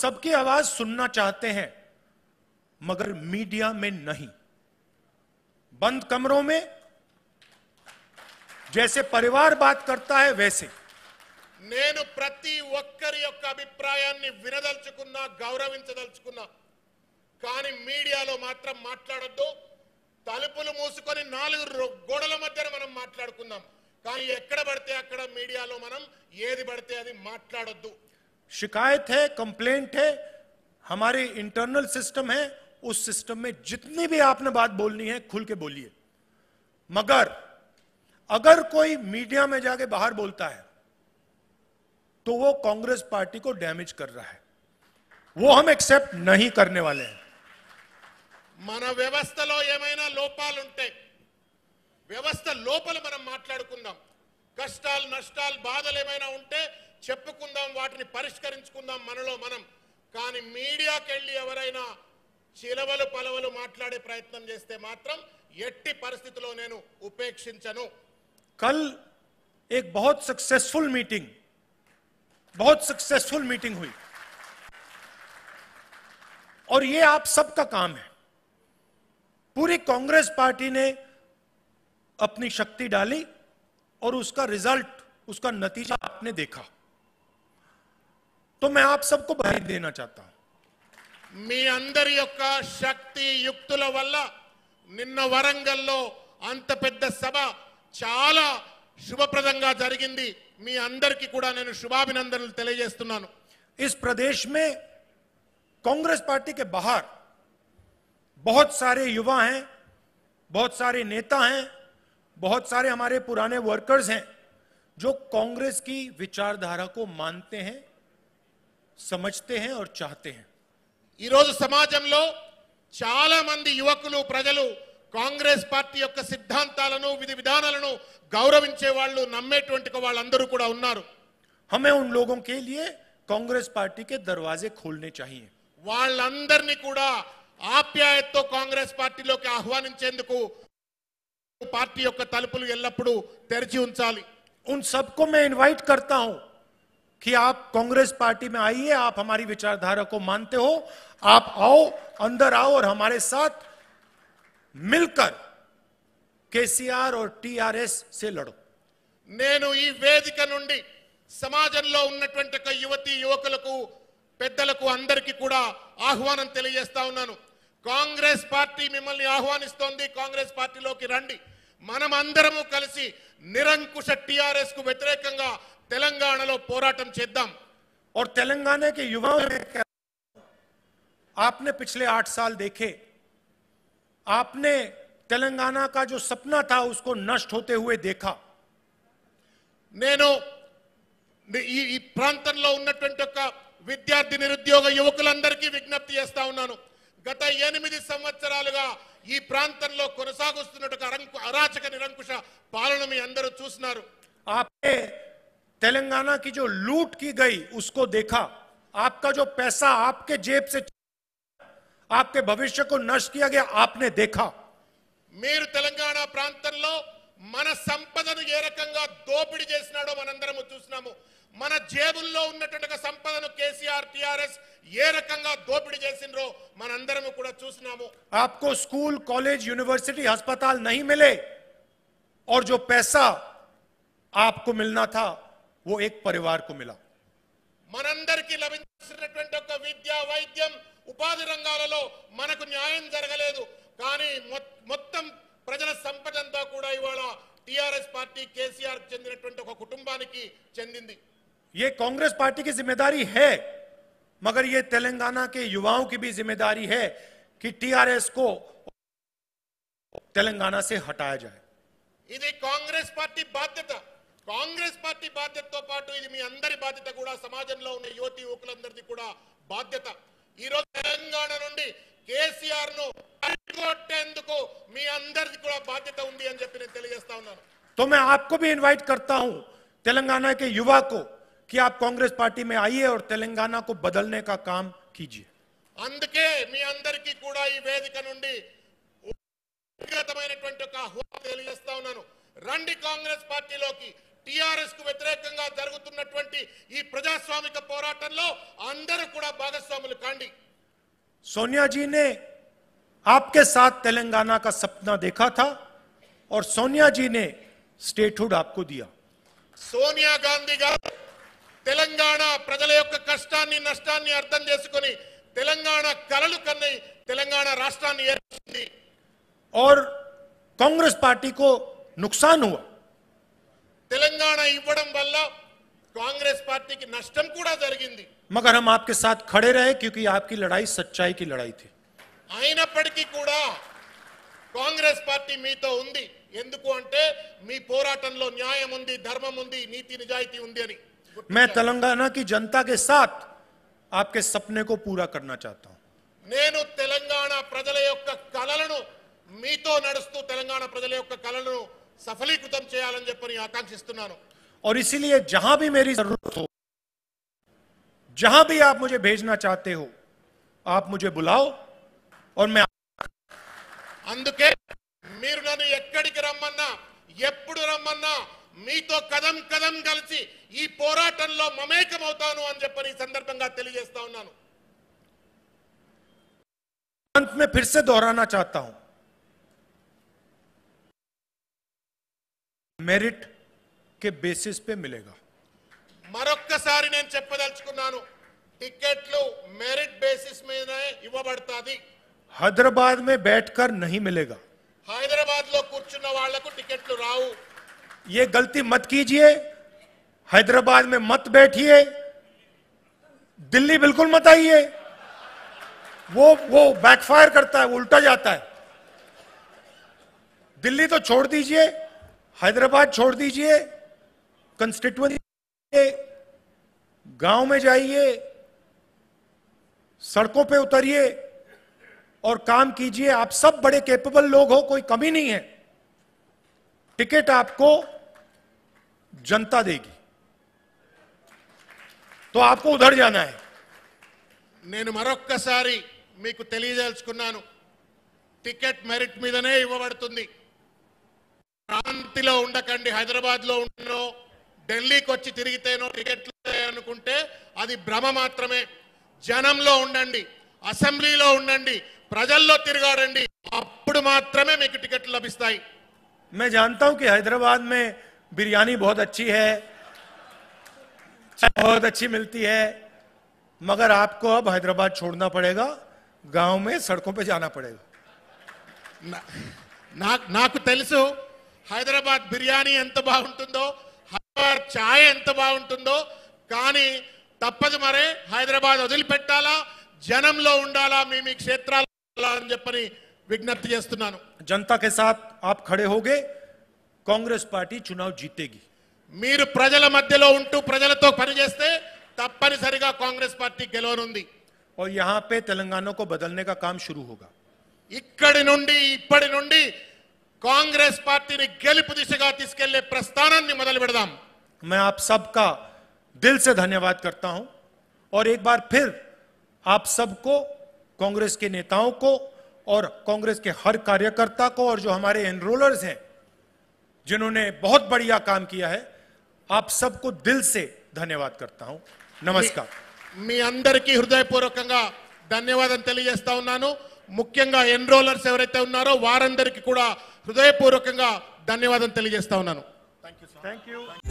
सबकी आवाज सुनना चाहते हैं मगर मीडिया में नहीं बंद कमरों में जैसे परिवार बात करता है वैसे నేను ప్రతి ఒక్కరి యొక్క అభిప్రాయాన్ని వినదల్చుకున్నా గౌరవించదల్చుకున్నా కానీ మీడియాలో మాత్రం మాట్లాడొద్దు తలుపులు మూసుకొని నాలుగు గోడల మధ్య మనం మాట్లాడుకుందాం కానీ ఎక్కడి పడితే అక్కడ మీడియాలో మనం ఏది పడితే అది మాట్లాడొద్దు शिकायत है कंप्लेंट है हमारे इंटरनल सिस्टम है उस सिस्टम में जितनी भी आपने बात बोलनी है खुल के बोलिए मगर अगर कोई मीडिया में जाके बाहर बोलता है तो वो कांग्रेस पार्टी को डैमेज कर रहा है वो हम एक्सेप्ट नहीं करने वाले हैं मन व्यवस्था लोपाल లోపాలుంటే వ్యవస్థ లోపల మనం మాట్లాడుకుందాం కష్టాలు నష్టాలు బాధలు ఏమైనా చెప్పుకుందాం వాటిని పరిస్కరించుకుందాం మనలో మనం కానీ మీడియాకి వెళ్లివరైనా చిలవలు పలవలు మాట్లాడే ప్రయత్నం చేస్తే మాత్రం ఎట్టి పరిస్థితిలో నేను ఉపేక్షించను కల్ ایک بہت سکسسفل میٹنگ بہت سکسسفل میٹنگ ہوئی اور یہ اپ سب کا کام ہے پوری ಕಾಂಗ್ರೆس پارٹی نے اپنی శక్తి ڈالی اور uska result uska natija आपने देखा तो मैं आप सबको बधाई देना चाहता हूं मी अंदर शक्ति युक्त वाल వల్ల वरंगल्लो अंत అంత పెద్ద సభ చాలా శుభప్రదంగా జరిగింది इस प्रदेश में कांग्रेस पार्टी के बाहर बहुत सारे युवा हैं बहुत सारे नेता हैं बहुत सारे हमारे पुराने वर्कर्स हैं जो कांग्रेस की विचारधारा को मानते हैं समझते हैं और चाहते हैं इरोद समाजంలో చాలా మంది యువకులు ప్రజలు కాంగ్రెస్ పార్టీ యొక్క సిద్ధాంతాలను విధి విదానాలను గౌరవించే వాళ్ళు నమ్మేటువంటి వాళ్ళందరూ కూడా ఉన్నారు హమే ఉన్ لوگوں కే liye కాంగ్రెస్ పార్టీ కే దర్వాజే ఖోల్నే chahiye వాళ్ళందర్ని కూడా ఆప్యాయతతో కాంగ్రెస్ పార్టీలోకి ఆహ్వానించేందుకు పార్టీ యొక్క తలుపులు ఎల్ప్పుడు తెరిచి ఉండాలి un sabko main invite karta hu कि आप कांग्रेस पार्टी में आइए आप हमारी विचारधारा को मानते हो आप आओ अंदर आओ और हमारे साथ मिलकर కేసీఆర్ और టిఆర్ఎస్ से లడో నేను ఈ వేదిక నుండి సమాజంలో ఉన్నటువంటి ఒక యువతి యువకులకు పెద్దలకు అందరికీ కూడా ఆహ్వానం తెలియజేస్తా ఉన్నాను కాంగ్రెస్ పార్టీ మిమ్మల్ని ఆహ్వానిస్తోంది కాంగ్రెస్ పార్టీలోకి రండి మనం అందరము కలిసి నిరంకుశ టిఆర్ఎస్ కు వ్యతిరేకంగా తెలంగాణలో పోరాటం చేద్దాం ఒక తెలంగాణే కే యువమే కారు आपने पिछले 8 साल देखे आपने तेलंगाना का जो सपना था उसको नष्ट होते हुए देखा నేను ఈ ప్రాంతంలో ఉన్నటువంటి ఒక విద్యార్థి నిరుద్యోగ యువకులందరికి విజ్ఞప్తి చేస్తా ఉన్నాను గత 8 సంవత్సరాలుగా ఈ ప్రాంతంలో కొనసాగుతున్నటువంటి అరాచక నిరంకుశ పాలనని అందరూ చూస్తున్నారు aap तेलंगाना की जो लूट की गई उसको देखा आपका जो पैसा आपके जेब से आपके भविष्य को नष्ट किया गया आपने देखा మీరు तेलंगाना प्रांत मन संपदन ये रकम दोपड़ी చేసినాడో मन अंदर चूसा मन ఉన్నటువంటి संपदन కేసీఆర్ టిఆర్ఎస్ ఏ రకంగా దోపిడీ చేసిండ్రో आपको स्कूल कॉलेज यूनिवर्सिटी अस्पताल नहीं मिले और जो पैसा आपको मिलना था वो एक परिवार को मिला मन अंदर विद्या वैद्यम उपाधि रंग मन को मत प्रजा संपट पार्टी केसीआर कुटा की ये कांग्रेस पार्टी की जिम्मेदारी है मगर ये तेलंगाना के युवाओं की भी जिम्मेदारी है कि टीआरएस को तेलंगाना से हटाया जाए कांग्रेस पार्टी बाध्यता कांग्रेस पार्टी बाध्यता बाध्यता सामजन में उवती युवक बाध्यता तो मैं आपको भी इनवाइट करता हूं तेलंगाना के युवा को कि आप कांग्रेस पार्टी में आइए और तेलंगाना को बदलने का काम कीजिए अंदके मी अंदर की कूड़ा वेदिक नीति व्यक्तिगत आह्वान रही कांग्रेस पार्टी की టిఆర్ఎస్ కు వ్యతిరేకంగా జరుగుతున్నటువంటి ఈ ప్రజాస్వామిక పోరాటంలో అందరూ కూడా భాగస్వాములు కాండి సోనియా జీ నే आपके साथ तेलंगाना का सपना देखा था और सोनिया जी ने स्टेटहुड आपको दिया సోనియా గాంధీ గారు తెలంగాణ ప్రజల యొక్క కష్టాన్ని నష్టాన్ని అర్థం చేసుకుని తెలంగాణ కలలు కన్నాయి తెలంగాణ రాష్ట్రాన్ని ఏర్పడింది और कांग्रेस पार्टी को नुकसान हुआ ఇప్పుడు వల్ల కాంగ్రెస్ పార్టీకి నష్టం కూడా జరిగింది మకరం మీతో పాటు खड़े रहे क्योंकि आपकी लड़ाई सच्चाई की लड़ाई थी आईना పడికి కూడా కాంగ్రెస్ పార్టీ మీతో ఉంది ఎందుకో అంటే మీ పోరాటంలో న్యాయం ఉంది ధర్మం ఉంది నీతి నిజాయితీ ఉంది అని నేను తెలంగాణకి जनता के साथ आपके सपने को पूरा करना चाहता हूं నేను తెలంగాణ ప్రజల యొక్క కలలను మీతో నడుస్తో తెలంగాణ ప్రజల యొక్క కలలను సఫలీకృతం చేయాలని చెప్పని ఆకాంక్షిస్తున్నాను और इसीलिए जहां भी मेरी जरूरत हो जहां भी आप मुझे भेजना चाहते हो आप मुझे बुलाओ और मैं అందుకే మీరు నన్ను ఎక్కడికి రమ్మన్నా ఎప్పుడు రమ్మన్నా మీతో కదం కదం కలిసి ఈ పోరాటంలో మమేకం అవుతాను అని చెప్పని సందర్భంగా తెలియజేస్తా ఉన్నాను अंत में फिर से दोहराना चाहता हूं मेरिट के बेसिस पे मिलेगा मरकसारी निकेट मेरिट बेसिस हैदराबाद में बैठकर नहीं मिलेगा हैदराबाद को टिकट ये गलती मत कीजिए हैदराबाद में मत बैठिए दिल्ली बिल्कुल मत आइए वो वो बैकफायर करता है वो उल्टा जाता है दिल्ली तो छोड़ दीजिए हैदराबाद छोड़ दीजिए कंस्टिट्यूं गांव में जाइए सड़कों पे उतरिए और काम कीजिए आप सब बड़े कैपेबल लोग हो कोई कमी नहीं है टिकट आपको जनता देगी तो आपको उधर जाना है నేను మరొక్కసారి टिकट मेरिट मीदने మెరిట్ మీదనే టిలో ఉండండి హైదరాబాద్ లో ఉన్నో ఢిల్లీ కోచి తిరిగితేనో క్రికెట్ ప్లేయర్ అనుకుంటే అది భ్రమ మాత్రమే జనంలో ఉండండి అసెంబ్లీలో ఉండండి ప్రజల్లో తిరగడండి అప్పుడు మాత్రమే మీకు టికెట్ లభిస్తాయి మే జంటా హు కి హైదరాబాద్ మే బిర్యానీ బహుత్ అచ్చి హై బహుత్ అచ్చి మిల్తి హై మగర్ ఆప్కో అబ్ హైదరాబాద్ చోడ్నా పడేగా గావ్ మే సడ్కో పే జానా పడేగా నాక్ నాక్ తెలుసు హైదరాబాద్ బిర్యానీ ఎంత బాగుంటుందో హైదరాబాద్ ఛాయ్ ఎంత బాగుంటుందో కానీ తప్పదు మరే హైదరాబాద్ వదిలిపెట్టాలా జనంలో ఉండాలా మీ మీ క్షేత్రాల అని చెప్పని విజ్ఞప్తి చేస్తున్నాను జనతా సాత్ ఆప్ ఖడే హోగే కాంగ్రెస్ పార్టీ చునావ్ జీతేగి మీరు ప్రజల మధ్యలో ఉంటూ ప్రజలతో పనిచేస్తే తప్పనిసరిగా కాంగ్రెస్ పార్టీ గెలవనుంది और यहाँ తెలంగాణకు तेलंगाना को बदलने ఇక్కడి నుండి ఇప్పటి నుండి కాంగ్రెస్ पार्टी ने దిశగా తీసుకెళ్లే ప్రస్థానాన్ని मदल పెడదాం मैं आप सबका दिल से धन्यवाद करता हूं और एक बार फिर आप सबको कांग्रेस के नेताओं को और कांग्रेस के हर कार्यकर्ता को और जो हमारे एनरोलर्स हैं जिन्होंने बहुत बढ़िया काम किया है आप सबको दिल से धन्यवाद करता हूं नमस्कार मैं अंदर की हृदयपूर्वक धन्यवाद ముఖ్యంగా ఎన్రోలర్స్ ఎవరైతే ఉన్నారో వారందరికీ కూడా హృదయపూర్వకంగా ధన్యవాదం తెలియజేస్తా ఉన్నాను థ్యాంక్ యూ